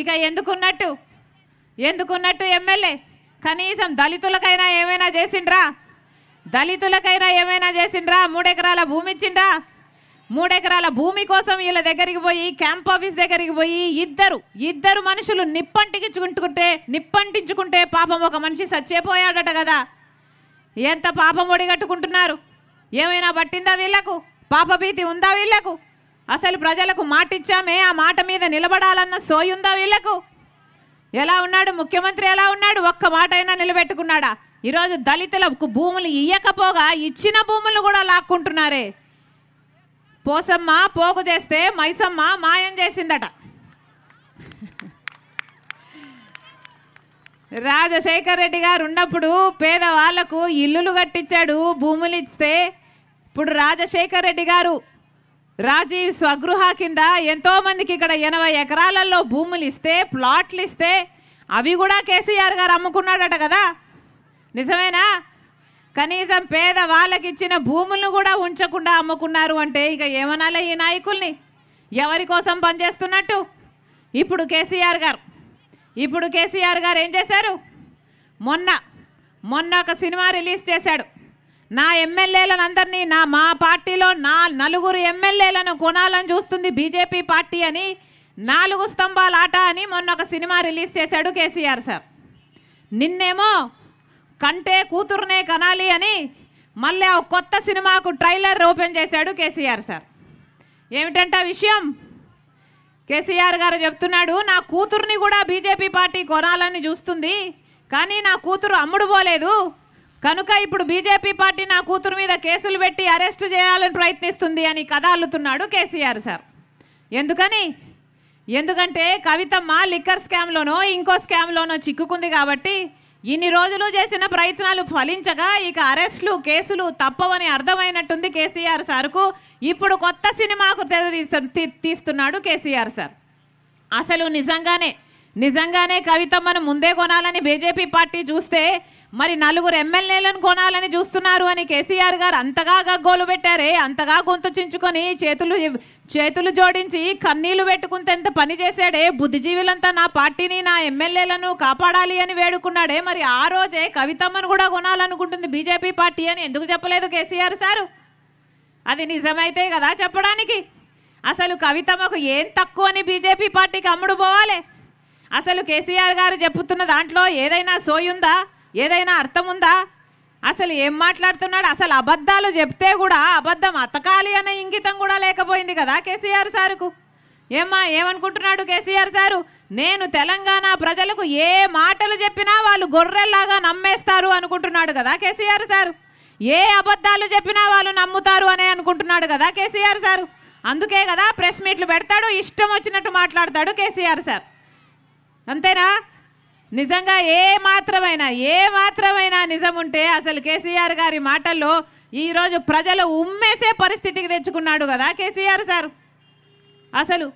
ఇక ఎందుకున్నట్టు ఎందుకున్నట్టు ఎమ్మెల్యే కనీసం దళితులకైనా ఏమైనా చేసిండ్రా దళితులకైనా ఏమైనా చేసిండ్రా మూడెకరాల భూమి ఇచ్చిండ్రా మూడెకరాల భూమి కోసం వీళ్ళ దగ్గరికి పోయి క్యాంప్ ఆఫీస్ దగ్గరికి పోయి ఇద్దరు ఇద్దరు మనుషులు నిప్పంటించుకుంటుకుంటే నిప్పంటించుకుంటే పాపం ఒక మనిషి చచ్చేపోయాడట కదా ఎంత పాపం ఒడిగట్టుకుంటున్నారు ఏమైనా పట్టిందా వీళ్లకు పాపభీతి ఉందా వీళ్లకు అసలు ప్రజలకు మాట ఇచ్చామే ఆ మాట మీద నిలబడాలన్న సోయుందా వీళ్లకు ఎలా ఉన్నాడు ముఖ్యమంత్రి ఎలా ఉన్నాడు ఒక్క మాట అయినా నిలబెట్టుకున్నాడా ఈరోజు దళితులకు భూములు ఇయ్యకపోగా ఇచ్చిన భూములు కూడా లాక్కుంటున్నారే పోసమ్మ పోగు చేస్తే మైసమ్మ మాయం చేసిందట రాజశేఖర్ రెడ్డి గారు ఉన్నప్పుడు పేదవాళ్లకు ఇల్లులు కట్టించాడు భూములు ఇస్తే ఇప్పుడు రాజశేఖర్ రెడ్డి గారు రాజీవ్ స్వగృహ కింద ఎంతోమందికి ఇక్కడ ఎనభై ఎకరాలలో భూములు ఇస్తే ప్లాట్లు ఇస్తే అవి కూడా కేసీఆర్ గారు అమ్ముకున్నాడట కదా నిజమేనా కనీసం పేద వాళ్ళకి ఇచ్చిన భూములను కూడా ఉంచకుండా అమ్ముకున్నారు అంటే ఇక ఏమనాలి ఈ నాయకుల్ని ఎవరి కోసం పనిచేస్తున్నట్టు ఇప్పుడు కేసీఆర్ గారు ఇప్పుడు కేసీఆర్ గారు ఏం చేశారు మొన్న మొన్న ఒక సినిమా రిలీజ్ చేశాడు నా ఎమ్మెల్యేలను అందరినీ నా మా పార్టీలో నా నలుగురు ఎమ్మెల్యేలను కొనాలని చూస్తుంది బీజేపీ పార్టీ అని నాలుగు స్తంభాల ఆట అని మొన్న ఒక సినిమా రిలీజ్ చేశాడు కేసీఆర్ సార్ నిన్నేమో కంటే కూతురునే కనాలి అని మళ్ళీ ఆ కొత్త సినిమాకు ట్రైలర్ ఓపెన్ చేశాడు కేసీఆర్ సార్ ఏమిటంట విషయం కేసీఆర్ గారు చెప్తున్నాడు నా కూతుర్ని కూడా బీజేపీ పార్టీ కొనాలని చూస్తుంది కానీ నా కూతురు అమ్ముడు పోలేదు కనుక ఇప్పుడు బీజేపీ పార్టీ నా కూతురు మీద కేసులు పెట్టి అరెస్టు చేయాలని ప్రయత్నిస్తుంది అని కథ అల్లుతున్నాడు కేసీఆర్ సార్ ఎందుకని ఎందుకంటే కవితమ్మ లిక్కర్ స్కామ్లోనో ఇంకో స్కామ్లోనో చిక్కుకుంది కాబట్టి ఇన్ని రోజులు చేసిన ప్రయత్నాలు ఫలించగా ఇక అరెస్టులు కేసులు తప్పవని అర్థమైనట్టుంది కేసీఆర్ సార్కు ఇప్పుడు కొత్త సినిమాకు తీస్తున్నాడు కేసీఆర్ సార్ అసలు నిజంగానే నిజంగానే కవితమ్మను ముందే కొనాలని బీజేపీ పార్టీ చూస్తే మరి నలుగురు ఎమ్మెల్యేలను కొనాలని చూస్తున్నారు అని కేసీఆర్ గారు అంతగా గగ్గోలు పెట్టారే అంతగా గొంతు చించుకొని చేతులు చేతులు జోడించి కన్నీళ్లు పెట్టుకుంటేంత పని చేశాడే బుద్ధిజీవులంతా నా పార్టీని నా ఎమ్మెల్యేలను కాపాడాలి అని వేడుకున్నాడే మరి ఆ రోజే కవితమ్మను కూడా కొనాలనుకుంటుంది బీజేపీ పార్టీ అని ఎందుకు చెప్పలేదు కేసీఆర్ సారు అది నిజమైతే కదా చెప్పడానికి అసలు కవితమ్మకు ఏం తక్కువ అని బీజేపీ పార్టీకి అమ్ముడు పోవాలి అసలు కేసీఆర్ గారు చెప్పుతున్న దాంట్లో ఏదైనా సోయుందా ఏదైనా అర్థం ఉందా అసలు ఏం మాట్లాడుతున్నాడు అసలు అబద్ధాలు చెప్తే కూడా అబద్ధం అతకాలి అనే ఇంగితం కూడా లేకపోయింది కదా కేసీఆర్ సారుకు ఏమ్మా ఏమనుకుంటున్నాడు కేసీఆర్ సారు నేను తెలంగాణ ప్రజలకు ఏ మాటలు చెప్పినా వాళ్ళు గొర్రెల్లాగా నమ్మేస్తారు అనుకుంటున్నాడు కదా కేసీఆర్ సారు ఏ అబద్ధాలు చెప్పినా వాళ్ళు నమ్ముతారు అనే అనుకుంటున్నాడు కదా కేసీఆర్ సారు అందుకే కదా ప్రెస్ మీట్లు పెడతాడు ఇష్టం వచ్చినట్టు మాట్లాడతాడు కేసీఆర్ సార్ అంతేనా నిజంగా ఏ మాత్రమైనా ఏ మాత్రమైనా నిజం ఉంటే అసలు కేసీఆర్ గారి మాటల్లో ఈరోజు ప్రజలు ఉమ్మేసే పరిస్థితికి తెచ్చుకున్నాడు కదా కేసీఆర్ సార్ అసలు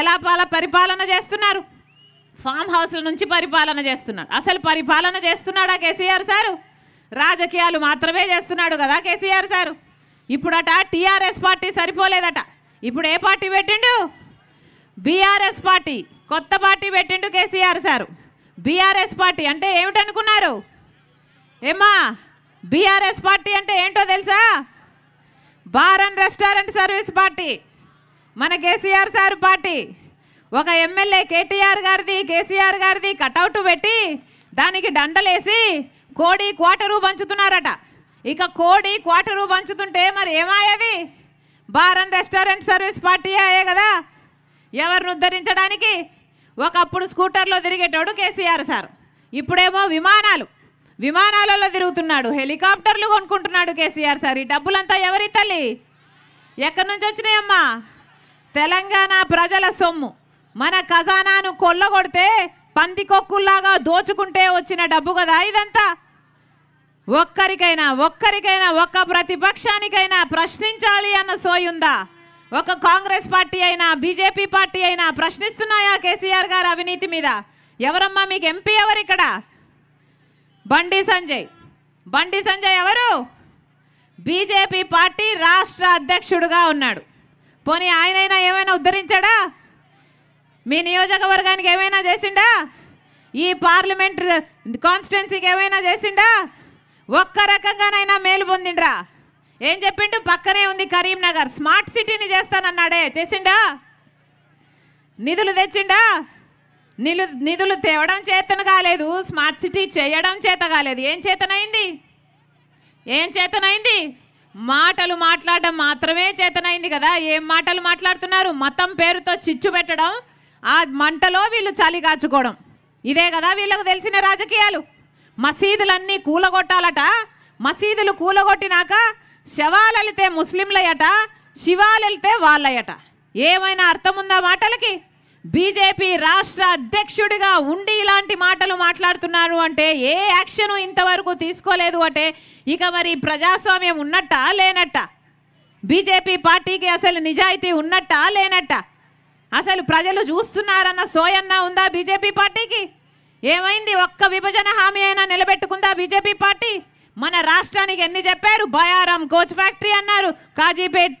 ఎలా పాల పరిపాలన చేస్తున్నారు ఫామ్ హౌస్ల నుంచి పరిపాలన చేస్తున్నాడు అసలు పరిపాలన చేస్తున్నాడా కేసీఆర్ సారు రాజకీయాలు మాత్రమే చేస్తున్నాడు కదా కేసీఆర్ సారు ఇప్పుడట టీఆర్ఎస్ పార్టీ సరిపోలేదట ఇప్పుడు ఏ పార్టీ పెట్టిండు బీఆర్ఎస్ పార్టీ కొత్త పార్టీ పెట్టిండు కేసీఆర్ సారు బీఆర్ఎస్ పార్టీ అంటే ఏమిటనుకున్నారు ఏమా బీఆర్ఎస్ పార్టీ అంటే ఏంటో తెలుసా bar and restaurant service party మన కేసీఆర్ సార్ పార్టీ ఒక ఎమ్మెల్యే కేటీఆర్ గారిది కేసీఆర్ గారిది కటౌట్ పెట్టి దానికి దండలేసి కోడి క్వార్టరు పంచుతున్నారట ఇక కోడి క్వార్టరు పంచుతుంటే మరి ఏమాయేది bar and restaurant service party అయ్యే కదా ఎవరిని ఉద్ధరించడానికి ఒకప్పుడు స్కూటర్లో తిరిగేటోడు కేసీఆర్ సార్ ఇప్పుడేమో విమానాలు విమానాలలో తిరుగుతున్నాడు హెలికాప్టర్లు కొనుక్కుంటున్నాడు కేసీఆర్ సార్ ఈ డబ్బులంతా ఎవరి తల్లి ఎక్కడి నుంచి వచ్చినాయమ్మా తెలంగాణ ప్రజల సొమ్ము మన ఖజానాను కొల్లగొడితే పంది కొక్కుల్లాగా దోచుకుంటే వచ్చిన డబ్బు కదా ఇదంతా ఒక్కరికైనా ఒక్కరికైనా ఒక్క ప్రతిపక్షానికైనా ప్రశ్నించాలి అన్న సోయుందా ఒక కాంగ్రెస్ పార్టీ అయినా బీజేపీ పార్టీ అయినా ప్రశ్నిస్తున్నాయా కేసీఆర్ గారు అవినీతి మీద ఎవరమ్మా మీకు ఎంపీ ఎవరు ఇక్కడ బండి సంజయ్ బండి సంజయ్ ఎవరు బీజేపీ పార్టీ రాష్ట్ర అధ్యక్షుడుగా ఉన్నాడు పోనీ ఆయనైనా ఏమైనా ఉద్ధరించాడా మీ నియోజకవర్గానికి ఏమైనా చేసిండా ఈ పార్లమెంటు కాన్స్టిట్యున్సీకి ఏమైనా చేసిండా ఒక్క రకంగానైనా మేలు పొందిండ్రా ఏం చెప్పిండు పక్కనే ఉంది కరీంనగర్ స్మార్ట్ సిటీని చేస్తానన్నాడే చేసిండా నిధులు తెచ్చిండా నిలు నిధులు తేవడం చేతన కాలేదు స్మార్ట్ సిటీ చేయడం చేత కాలేదు ఏం చేతనైంది ఏం చేతనైంది మాటలు మాట్లాడడం మాత్రమే చేతనైంది కదా ఏం మాటలు మాట్లాడుతున్నారు మతం పేరుతో చిచ్చు పెట్టడం ఆ మంటలో వీళ్ళు చలి కాచుకోవడం ఇదే కదా వీళ్ళకు తెలిసిన రాజకీయాలు మసీదులన్నీ కూలగొట్టాలట మసీదులు కూలగొట్టినాక శవాలు వెళితే ముస్లింలయట శివాలు వెళితే వాళ్ళయట ఏమైనా అర్థం ఉందా మాటలకి బీజేపీ రాష్ట్ర అధ్యక్షుడిగా ఉండి ఇలాంటి మాటలు మాట్లాడుతున్నారు అంటే ఏ యాక్షన్ ఇంతవరకు తీసుకోలేదు అంటే ఇక మరి ప్రజాస్వామ్యం ఉన్నట్ట లేనట్ట బీజేపీ పార్టీకి అసలు నిజాయితీ ఉన్నట్ట లేనట్ట అసలు ప్రజలు చూస్తున్నారన్న సోయన్న ఉందా బీజేపీ పార్టీకి ఏమైంది ఒక్క విభజన హామీ అయినా నిలబెట్టుకుందా బీజేపీ పార్టీ మన రాష్ట్రానికి ఎన్ని చెప్పారు బయారం కోచ్ ఫ్యాక్టరీ అన్నారు కాజీపేట్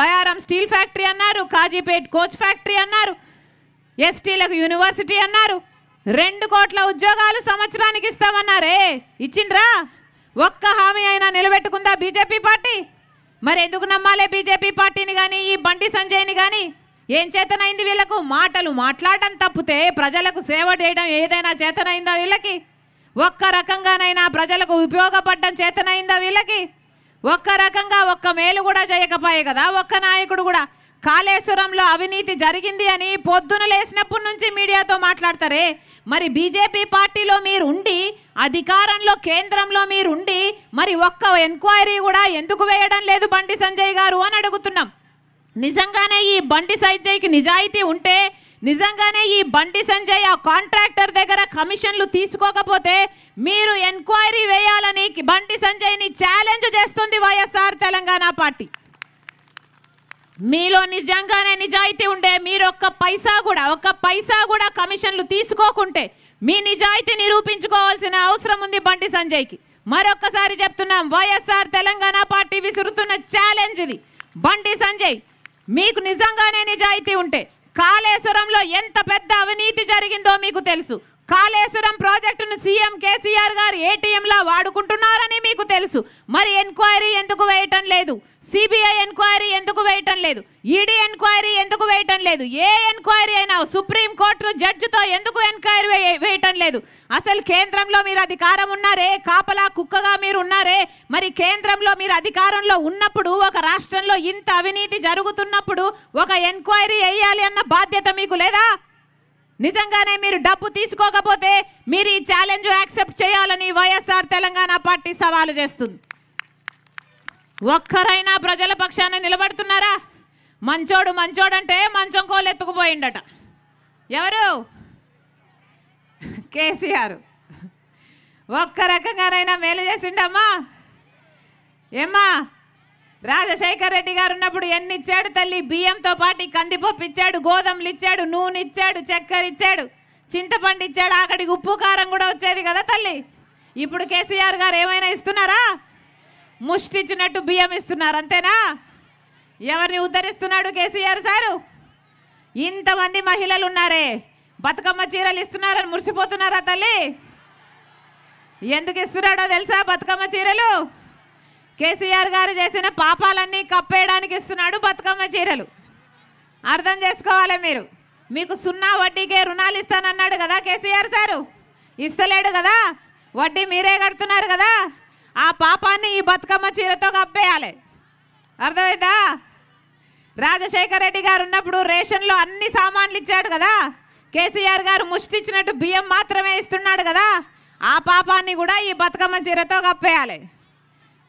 బయారం స్టీల్ ఫ్యాక్టరీ అన్నారు కాజీపేట్ కోచ్ ఫ్యాక్టరీ అన్నారు ఎస్టీలకు యూనివర్సిటీ అన్నారు రెండు కోట్ల ఉద్యోగాలు సంవత్సరానికి ఇస్తామన్నారే ఇచ్చిండ్రా ఒక్క హామీ అయినా నిలబెట్టుకుందా బీజేపీ పార్టీ మరి ఎందుకు నమ్మాలే బీజేపీ పార్టీని కానీ ఈ బండి సంజయ్ని కానీ ఏం చేతనైంది వీళ్ళకు మాటలు మాట్లాడడం తప్పితే ప్రజలకు సేవ చేయడం ఏదైనా చేతనైందా వీళ్ళకి ఒక్క రకంగానైనా ప్రజలకు ఉపయోగపడ్డం చేతనైందా వీళ్ళకి ఒక్క రకంగా ఒక్క మేలు కూడా చేయకపోయే కదా ఒక్క నాయకుడు కూడా కాళేశ్వరంలో అవినీతి జరిగింది అని పొద్దున లేచినప్పటి నుంచి మీడియాతో మాట్లాడతారే మరి బీజేపీ పార్టీలో మీరు ఉండి అధికారంలో కేంద్రంలో మీరు ఉండి మరి ఒక్క ఎంక్వైరీ కూడా ఎందుకు వేయడం లేదు బండి సంజయ్ గారు అని అడుగుతున్నాం నిజంగానే ఈ బండి సైజ్కి నిజాయితీ ఉంటే నిజంగానే ఈ బండి సంజయ్ ఆ కాంట్రాక్టర్ దగ్గర కమిషన్లు తీసుకోకపోతే మీరు ఎంక్వైరీ వేయాలని బండి సంజయ్ని ఛాలెంజ్ చేస్తుంది వైఎస్ఆర్ తెలంగాణ పార్టీ మీలో నిజంగానే నిజాయితీ ఉండే మీరు ఒక్క పైసా కూడా ఒక్క పైసా కూడా కమిషన్లు తీసుకోకుంటే మీ నిజాయితీ నిరూపించుకోవాల్సిన అవసరం ఉంది బండి సంజయ్కి మరొక్కసారి చెప్తున్నాం వైఎస్ఆర్ తెలంగాణ పార్టీ విసురుతున్న ఛాలెంజ్ ఇది బండి సంజయ్ మీకు నిజంగానే నిజాయితీ ఉంటే కాళేశ్వరంలో ఎంత పెద్ద అవినీతి జరిగిందో మీకు తెలుసు కాళేశ్వరం ప్రాజెక్టును సీఎం కేసీఆర్ గారు ఏటీఎంలా వాడుకుంటున్నారని మీకు తెలుసు మరి ఎంక్వైరీ ఎందుకు వేయటం లేదు సిబిఐ ఎంక్వైరీ ఎందుకు వేయటం లేదు ఈడీ ఎంక్వైరీ ఎందుకు వేయటం లేదు ఏ ఎంక్వైరీ అయినా సుప్రీం కోర్టు జడ్జితో ఎందుకు ఎంక్వైరీ వేయటం లేదు అసలు కేంద్రంలో మీరు అధికారం ఉన్నారే కాపలా కుక్కగా మీరు ఉన్నారే మరి కేంద్రంలో మీరు అధికారంలో ఉన్నప్పుడు ఒక రాష్ట్రంలో ఇంత అవినీతి జరుగుతున్నప్పుడు ఒక ఎంక్వైరీ వేయాలి అన్న బాధ్యత మీకు లేదా నిజంగానే మీరు డబ్బు తీసుకోకపోతే మీరు ఈ ఛాలెంజ్ యాక్సెప్ట్ చేయాలని వైఎస్ఆర్ తెలంగాణ పార్టీ సవాలు చేస్తుంది ఒక్కరైనా ప్రజల పక్షాన నిలబడుతున్నారా మంచోడు మంచోడు అంటే మంచం కోలు ఎత్తుకుపోయిండట ఎవరు కేసీఆర్ ఒక్క రకంగానైనా మేలు చేసిండమ్మా ఏమ్మా రాజశేఖర్ రెడ్డి గారు ఉన్నప్పుడు ఎన్ని ఇచ్చాడు తల్లి బియ్యంతో పాటు కందిపప్పు ఇచ్చాడు గోధుమలు ఇచ్చాడు నూనె ఇచ్చాడు చక్కెర ఇచ్చాడు చింతపండు ఇచ్చాడు అక్కడికి ఉప్పు కారం కూడా వచ్చేది కదా తల్లి ఇప్పుడు కేసీఆర్ గారు ఏమైనా ఇస్తున్నారా ముష్టిచ్చినట్టు బియ్యం ఇస్తున్నారు అంతేనా ఎవరిని ఉద్ధరిస్తున్నాడు కేసీఆర్ సారు ఇంతమంది మహిళలు ఉన్నారే బతుకమ్మ చీరలు ఇస్తున్నారని మురిసిపోతున్నారా తల్లి ఎందుకు ఇస్తున్నాడో తెలుసా బతుకమ్మ చీరలు కేసీఆర్ గారు చేసిన పాపాలన్నీ కప్పేయడానికి ఇస్తున్నాడు బతుకమ్మ చీరలు అర్థం చేసుకోవాలి మీరు మీకు సున్నా వడ్డీకే రుణాలు ఇస్తానన్నాడు కదా కేసీఆర్ సారు ఇస్తలేడు కదా వడ్డీ మీరే కడుతున్నారు కదా ఆ పాపాన్ని ఈ బతుకమ్మ చీరతో కప్పేయాలి అర్థమైందా రాజశేఖర రెడ్డి గారు ఉన్నప్పుడు రేషన్లో అన్ని సామాన్లు ఇచ్చాడు కదా కేసీఆర్ గారు ముష్టిచ్చినట్టు బియ్యం మాత్రమే ఇస్తున్నాడు కదా ఆ పాపాన్ని కూడా ఈ బతుకమ్మ చీరతో కప్పేయాలి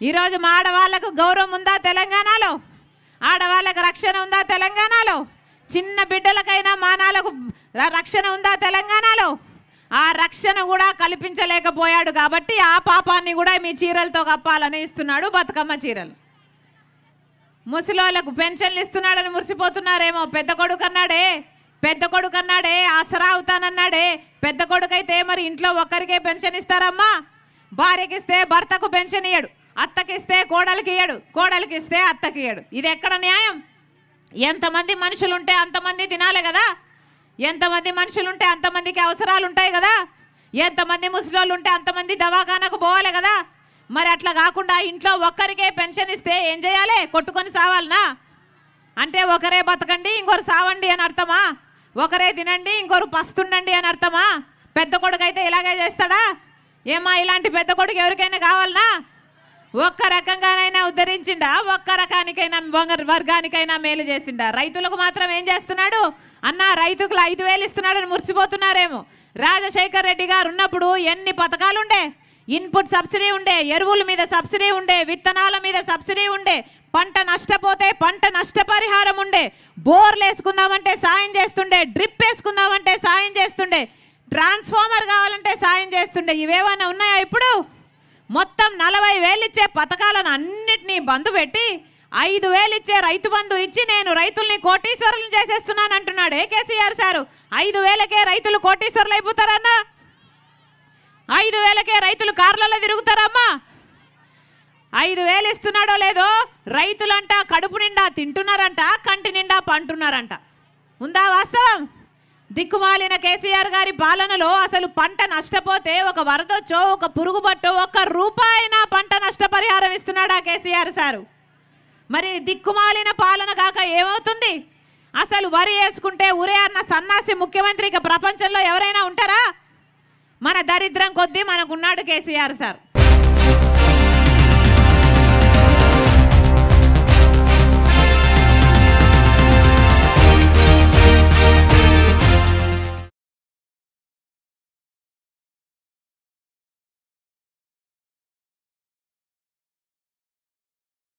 ఈరోజు మా ఆడవాళ్ళకు గౌరవం ఉందా తెలంగాణలో ఆడవాళ్ళకు రక్షణ ఉందా తెలంగాణలో చిన్న బిడ్డలకైనా మానాలకు రక్షణ ఉందా తెలంగాణలో ఆ రక్షణ కూడా కల్పించలేకపోయాడు కాబట్టి ఆ పాపాన్ని కూడా మీ చీరలతో కప్పాలని ఇస్తున్నాడు బతుకమ్మ చీరలు ముసలోళ్ళకు పెన్షన్లు ఇస్తున్నాడని మురిసిపోతున్నారేమో పెద్ద కొడుకు అన్నాడే పెద్ద కొడుకు అన్నాడే ఆసరా అవుతానన్నాడే పెద్ద కొడుకైతే మరి ఇంట్లో ఒక్కరికే పెన్షన్ ఇస్తారమ్మా భార్యకి ఇస్తే భర్తకు పెన్షన్ ఇయ్యడు అత్తకిస్తే కోడలికి ఇయ్యడు కోడలికి ఇస్తే అత్తకి ఇయ్యడు ఇది ఎక్కడ న్యాయం ఎంతమంది మనుషులుంటే అంతమంది తినాలి కదా ఎంతమంది మనుషులు ఉంటే అంతమందికి అవసరాలు ఉంటాయి కదా ఎంతమంది ముసలోళ్ళు ఉంటే అంతమంది దవాఖానకు పోవాలి కదా మరి అట్లా కాకుండా ఇంట్లో ఒక్కరికే పెన్షన్ ఇస్తే ఏం చేయాలి కొట్టుకొని సావాలనా అంటే ఒకరే బతకండి ఇంకొకరు సావండి అని అర్థమా ఒకరే తినండి ఇంకొకరు పస్తుండండి అని అర్థమా పెద్ద కొడుకు అయితే ఇలాగే చేస్తాడా ఏమా ఇలాంటి పెద్ద కొడుకు ఎవరికైనా కావాలనా ఒక్క రకంగానైనా ఉద్ధరించిండా ఒక్క రకానికైనా వర్గానికైనా మేలు చేసిండా రైతులకు మాత్రం ఏం చేస్తున్నాడు అన్న రైతుకులు ఐదు వేలు ఇస్తున్నాడని మురిచిపోతున్నారేమో రాజశేఖర్ రెడ్డి గారు ఉన్నప్పుడు ఎన్ని పథకాలు ఉండే ఇన్పుట్ సబ్సిడీ ఉండే ఎరువుల మీద సబ్సిడీ ఉండే విత్తనాల మీద సబ్సిడీ ఉండే పంట నష్టపోతే పంట నష్టపరిహారం ఉండే బోర్లు వేసుకుందామంటే సాయం చేస్తుండే డ్రిప్ వేసుకుందామంటే సాయం చేస్తుండే ట్రాన్స్ఫార్మర్ కావాలంటే సాయం చేస్తుండే ఇవేమైనా ఉన్నాయా ఇప్పుడు మొత్తం నలభై వేలు ఇచ్చే పథకాలను అన్నిటినీ బంధు పెట్టి ఐదు వేలు ఇచ్చే రైతు బంధు ఇచ్చి నేను రైతుల్ని కోటీశ్వరులు చేసేస్తున్నాను అంటున్నాడు ఏ కేసీఆర్ సారు ఐదు వేలకే రైతులు కోటీశ్వరులు అయిపోతారన్నా ఐదు వేలకే రైతులు కార్లలో తిరుగుతారమ్మా ఐదు వేలు ఇస్తున్నాడో లేదో రైతులంట కడుపు నిండా తింటున్నారంట కంటి నిండా పంటున్నారంట ఉందా వాస్తవం దిక్కుమాలిన కేసీఆర్ గారి పాలనలో అసలు పంట నష్టపోతే ఒక వరదొచ్చో ఒక పురుగుబట్టో ఒక్క రూపాయినా పంట నష్టపరిహారం ఇస్తున్నాడా కేసీఆర్ సారు మరి దిక్కుమాలిన పాలన కాక ఏమవుతుంది అసలు వరి వేసుకుంటే ఉరే అన్న సన్నాసి ముఖ్యమంత్రి ఇక ప్రపంచంలో ఎవరైనా ఉంటారా మన దరిద్రం కొద్దీ మనకున్నాడు కేసీఆర్ సార్